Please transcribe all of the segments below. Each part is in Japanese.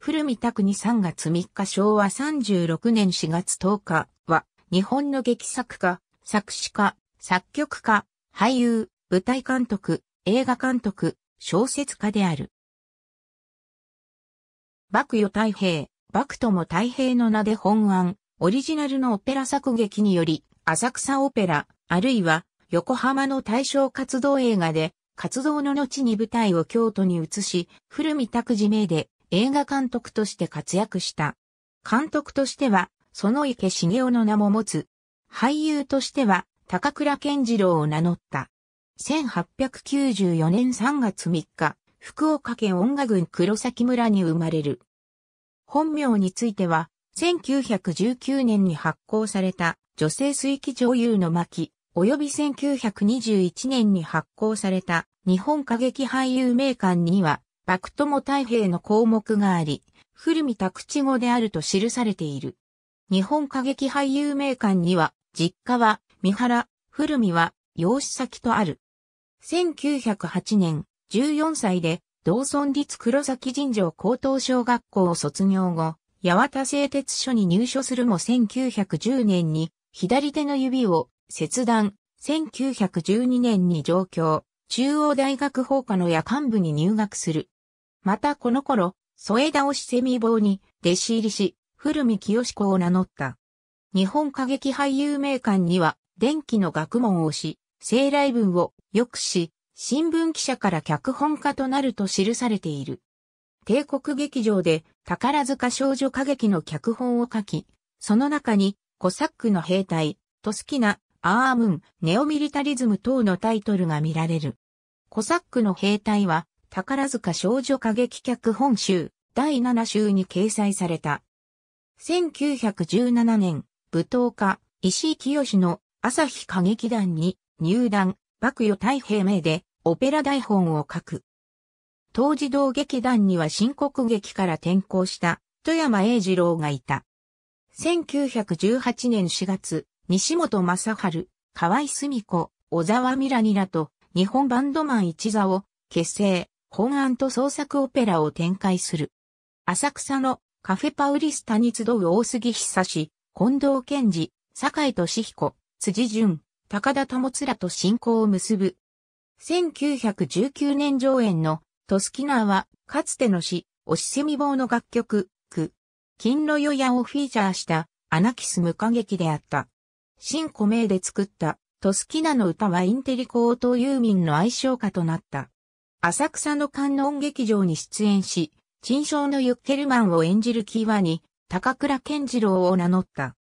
古見拓に3月3日昭和36年4月10日は、日本の劇作家、作詞家、作曲家、俳優、舞台監督、映画監督、小説家である。幕与太平、幕とも太平の名で本案、オリジナルのオペラ作劇により、浅草オペラ、あるいは横浜の大正活動映画で、活動の後に舞台を京都に移し、古見拓自名で映画監督として活躍した。監督としては、その池茂雄の名も持つ。俳優としては、高倉健次郎を名乗った。1894年3月3日、福岡県音楽郡黒崎村に生まれる。本名については、1919年に発行された女性水気女優の巻、及び1921年に発行された日本歌劇俳優名鑑には、幕友太平の項目があり、古見拓地語であると記されている。日本歌劇俳優名館には、実家は、三原、古見は、養子先とある。1908年、14歳で、同村立黒崎尋常高等小学校を卒業後、八幡製鉄所に入所するも1910年に、左手の指を切断、1912年に上京、中央大学法科の夜間部に入学する。またこの頃、添田をセミ棒に弟子入りし、古見清子を名乗った。日本歌劇俳優名館には、電気の学問をし、生来文をよくし、新聞記者から脚本家となると記されている。帝国劇場で宝塚少女歌劇の脚本を書き、その中にコサックの兵隊、と好きな、アームン、ネオミリタリズム等のタイトルが見られる。コサックの兵隊は宝塚少女歌劇脚本集第7集に掲載された。1917年、舞踏家、石井清の朝日歌劇団に入団、幕与太平名でオペラ台本を書く。当時同劇団には新国劇から転校した富山栄二郎がいた。1918年4月、西本正春、河合澄子、小沢ミラにらと日本バンドマン一座を結成、本案と創作オペラを展開する。浅草のカフェパウリスタに集う大杉久志、近藤健二、酒井俊彦、辻淳、高田津らと親交を結ぶ。1919年上演のトスキナーは、かつての詩、押しせみ棒の楽曲、句、金の夜屋をフィーチャーしたアナキス無歌劇であった。新古名で作ったトスキナの歌はインテリ高等ユーミンの愛唱歌となった。浅草の観音劇場に出演し、陳賞のユッケルマンを演じるキーワに、高倉健次郎を名乗った。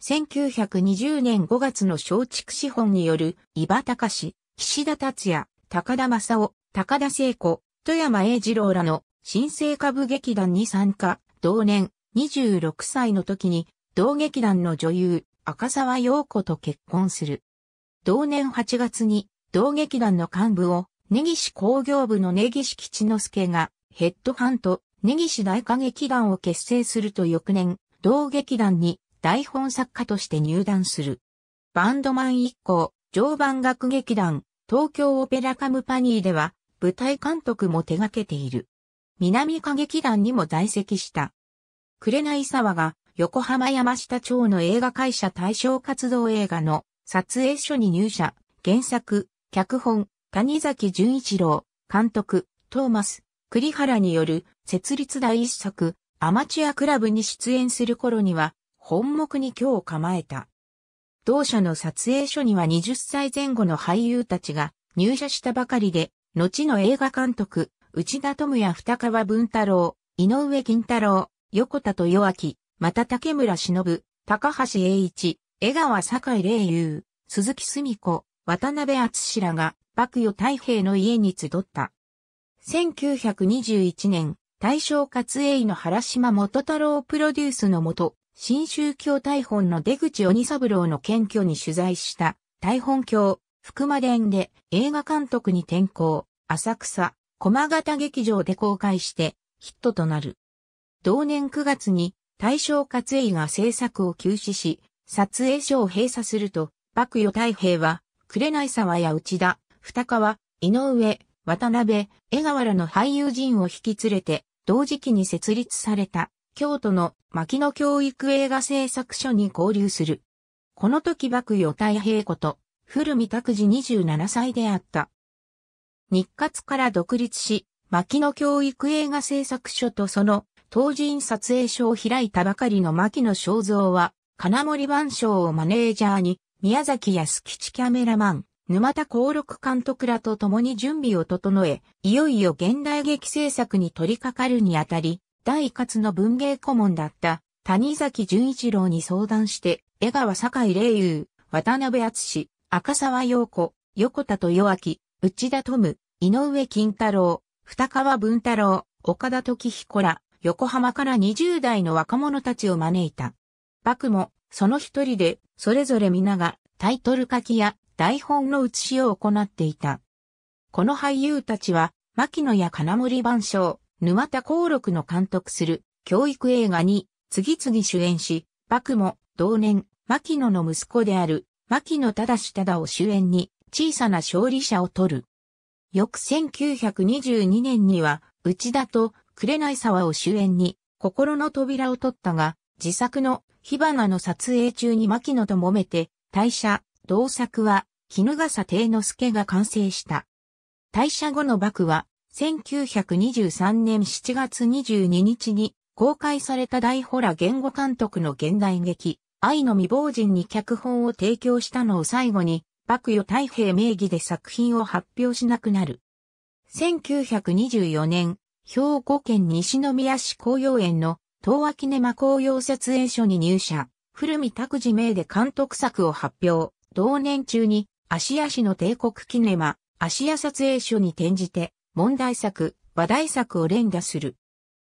1920年5月の松竹資本による、伊庭隆、岸田達也、高田正夫、高田聖子、富山栄次郎らの新生歌舞劇団に参加、同年26歳の時に、同劇団の女優、赤沢陽子と結婚する。同年8月に、同劇団の幹部を根岸工業部の根岸吉之助がヘッドハント、根岸大歌劇団を結成すると翌年、同劇団に台本作家として入団する。バンドマン一行、常磐楽劇団、東京オペラカムパニーでは、舞台監督も手掛けている。南歌劇団にも在籍した。紅沢が横浜山下町の映画会社対象活動映画の撮影所に入社、原作、脚本、谷崎潤一郎、監督、トーマス、栗原による設立第一作、アマチュアクラブに出演する頃には、本目に今日構えた。同社の撮影所には20歳前後の俳優たちが入社したばかりで、後の映画監督、内田智也二川文太郎、井上金太郎、横田豊明、また竹村忍、高橋栄一、江川坂井玲優、鈴木澄子、渡辺厚らが幕与太平の家に集った。1921年、大正活営の原島元太郎プロデュースのもと、新宗教大本の出口鬼三郎の謙虚に取材した、大本教、福間伝で映画監督に転向、浅草、駒形劇場で公開して、ヒットとなる。同年9月に、大正活営が制作を休止し、撮影所を閉鎖すると、幕与太平は、紅沢や内田、二川、井上、渡辺、江川らの俳優陣を引き連れて、同時期に設立された、京都の牧野教育映画制作所に交流する。この時幕与太平子と、古見拓二27歳であった。日活から独立し、牧野教育映画制作所とその当時撮影所を開いたばかりの牧野正造は、金森万象をマネージャーに、宮崎康吉キャメラマン、沼田幸六監督らと共に準備を整え、いよいよ現代劇制作に取り掛かるにあたり、第活の文芸顧問だった谷崎潤一郎に相談して、江川坂井霊友、渡辺厚赤沢陽子、横田豊明、内田富、井上金太郎、二川文太郎、岡田時彦ら、横浜から20代の若者たちを招いた。幕も、その一人で、それぞれ皆が、タイトル書きや台本の写しを行っていた。この俳優たちは、牧野や金森万象、沼田幸六の監督する教育映画に次々主演し、幕も同年、牧野の息子である牧野忠忠を主演に小さな勝利者を取る。翌1922年には内田と紅沢を主演に心の扉を取ったが、自作の火花の撮影中に牧野と揉めて退社、同作は、絹笠定之助が完成した。退社後の幕は、1923年7月22日に公開された大ホラ言語監督の現代劇、愛の未亡人に脚本を提供したのを最後に、幕与太平名義で作品を発表しなくなる。1924年、兵庫県西宮市紅葉園の東脇キネマ紅葉設営所に入社、古見拓司名で監督作を発表。同年中に、芦屋市の帝国キネマ、芦屋撮影所に転じて、問題作、話題作を連打する。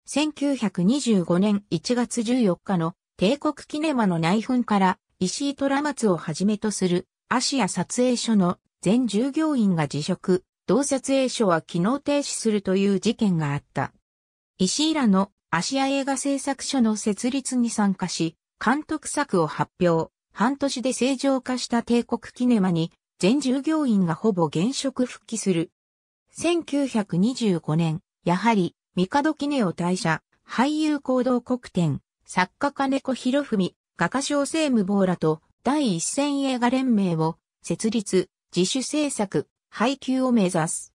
1925年1月14日の帝国キネマの内紛から石井虎松をはじめとするアシア撮影所の全従業員が辞職、同撮影所は機能停止するという事件があった。石井らのアシア映画製作所の設立に参加し、監督作を発表、半年で正常化した帝国キネマに、全従業員がほぼ現職復帰する。1925年、やはり、角キネを退社、俳優行動国展、作家金子博文、画家小生無謀らと、第一線映画連盟を、設立、自主制作、配給を目指す。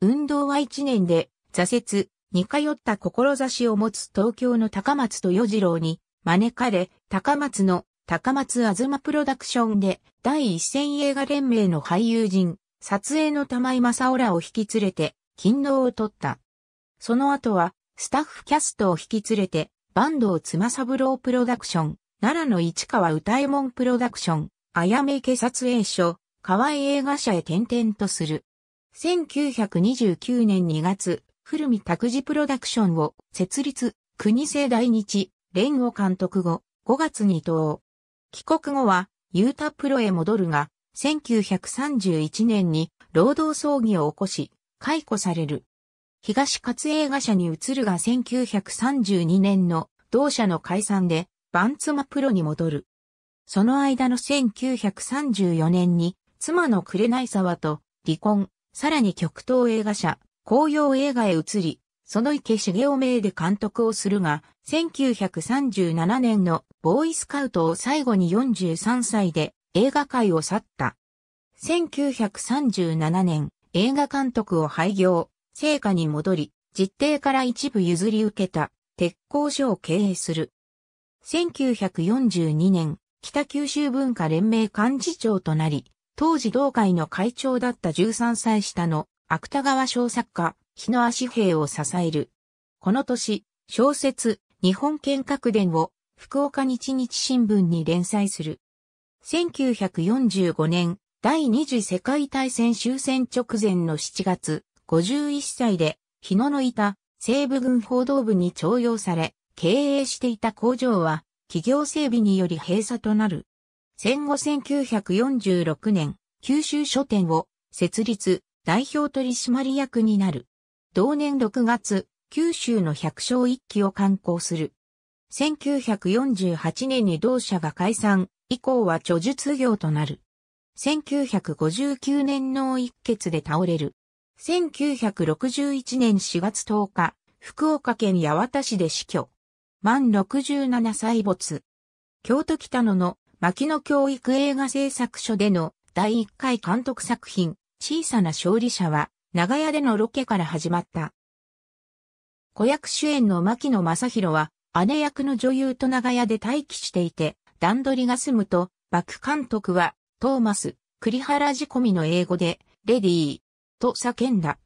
運動は1年で、挫折、似通った志を持つ東京の高松と与次郎に、招かれ、高松の高松あずまプロダクションで、第一線映画連盟の俳優陣、撮影の玉井正夫らを引き連れて、勤労を取った。その後は、スタッフキャストを引き連れて、バンドをつまさぶろうプロダクション、奈良の市川歌右衛門プロダクション、あやめ家撮影所、河合映画社へ転々とする。1929年2月、古見拓司プロダクションを設立、国政大日、連合監督後、5月に東帰国後は、ユータプロへ戻るが、1931年に労働争議を起こし、解雇される。東勝映画社に移るが1932年の同社の解散で、バンツマプロに戻る。その間の1934年に、妻の紅沢と離婚、さらに極東映画社、紅葉映画へ移り、その池重雄名で監督をするが、1937年のボーイスカウトを最後に43歳で映画界を去った。1937年、映画監督を廃業、成果に戻り、実定から一部譲り受けた、鉄工所を経営する。1942年、北九州文化連盟幹事長となり、当時同会の会長だった13歳下の芥川小作家、日の足兵を支える。この年、小説、日本剣閣伝を福岡日日新聞に連載する。1945年、第二次世界大戦終戦直前の7月、51歳で、日野のいた西部軍報道部に徴用され、経営していた工場は、企業整備により閉鎖となる。戦後1946年、九州書店を設立、代表取締役になる。同年6月、九州の百姓一揆を刊行する。1948年に同社が解散、以降は著述業となる。1959年の一決で倒れる。1961年4月10日、福岡県八幡市で死去。満67歳没。京都北野の牧野教育映画製作所での第1回監督作品、小さな勝利者は、長屋でのロケから始まった。子役主演の牧野正宏は、姉役の女優と長屋で待機していて、段取りが済むと、バク監督は、トーマス、栗原仕込みの英語で、レディー、と叫んだ。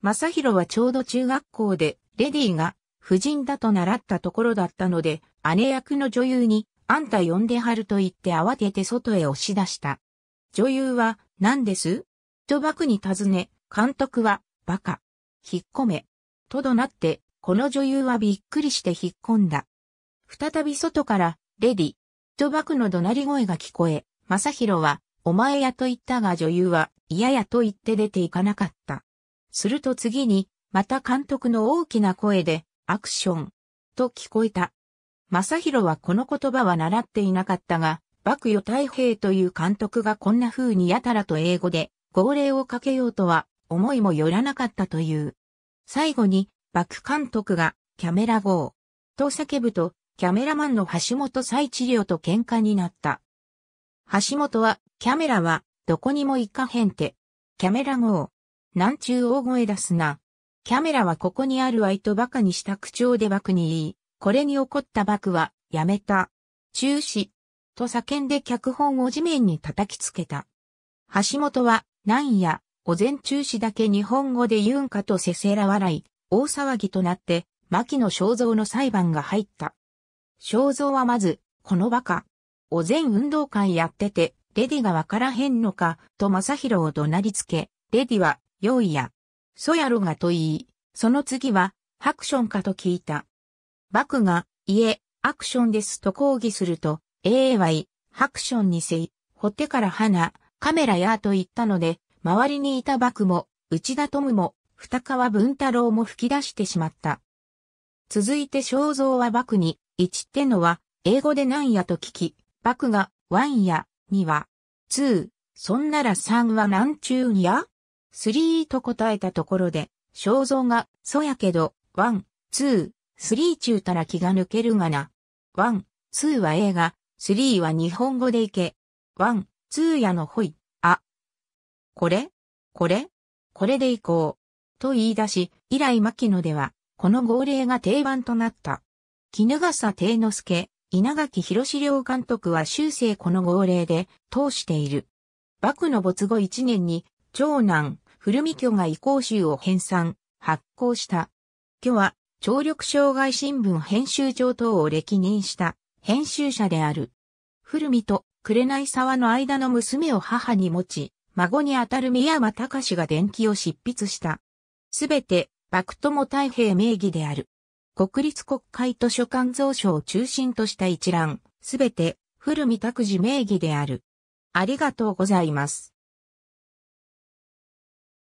正宏はちょうど中学校で、レディーが、夫人だと習ったところだったので、姉役の女優に、あんた呼んではると言って慌てて外へ押し出した。女優は、何ですとバクに尋ね、監督は、バカ。引っ込め。と怒鳴って、この女優はびっくりして引っ込んだ。再び外から、レディ、とバクの怒鳴り声が聞こえ、正宏は、お前やと言ったが女優は、嫌やと言って出ていかなかった。すると次に、また監督の大きな声で、アクション、と聞こえた。正宏はこの言葉は習っていなかったが、バクヨ太平という監督がこんな風にやたらと英語で号令をかけようとは思いもよらなかったという。最後に、バク監督が、キャメラ号。と叫ぶと、キャメラマンの橋本再治療と喧嘩になった。橋本は、キャメラは、どこにも行かへんて。キャメラ号。なんちゅう大声出すな。キャメラはここにある愛とバカにした口調でバクに言い、これに怒ったバクは、やめた。中止。と叫んで脚本を地面に叩きつけた。橋本は、なんや、午前中止だけ日本語で言うんかとせせら笑い、大騒ぎとなって、牧野正造の裁判が入った。正造はまず、この馬鹿。お前運動会やってて、レディがわからへんのか、と正広を怒鳴りつけ、レディは、用意や。そやろがと言い、その次は、ハクションかと聞いた。バクが、いえ、アクションですと抗議すると、ええわい、ハクションにせい、ほってから花、カメラやと言ったので、周りにいた幕も、内田ムも、二川文太郎も吹き出してしまった。続いて肖像は幕に、一ってのは、英語でなんやと聞き、幕が、ワンや、には、ツー、そんなら三はなんちゅうんやスリーと答えたところで、肖像が、そやけど、ワン、ツー、スリーちゅうたら気が抜けるがな。ワン、ツーは映画、スリーは日本語でいけ。ワン、ツーやのほい。これこれこれで行こう。と言い出し、以来牧野では、この号令が定番となった。絹笠定之助、稲垣博両監督は終生この号令で通している。幕の没後1年に、長男、古見巨が移行集を編纂、発行した。巨は、聴力障害新聞編集長等を歴任した編集者である。古見と紅沢の間の娘を母に持ち、孫にあたる宮間隆が伝記を執筆した。すべて、幕友太平名義である。国立国会図書館蔵書を中心とした一覧、すべて、古見拓司名義である。ありがとうございます。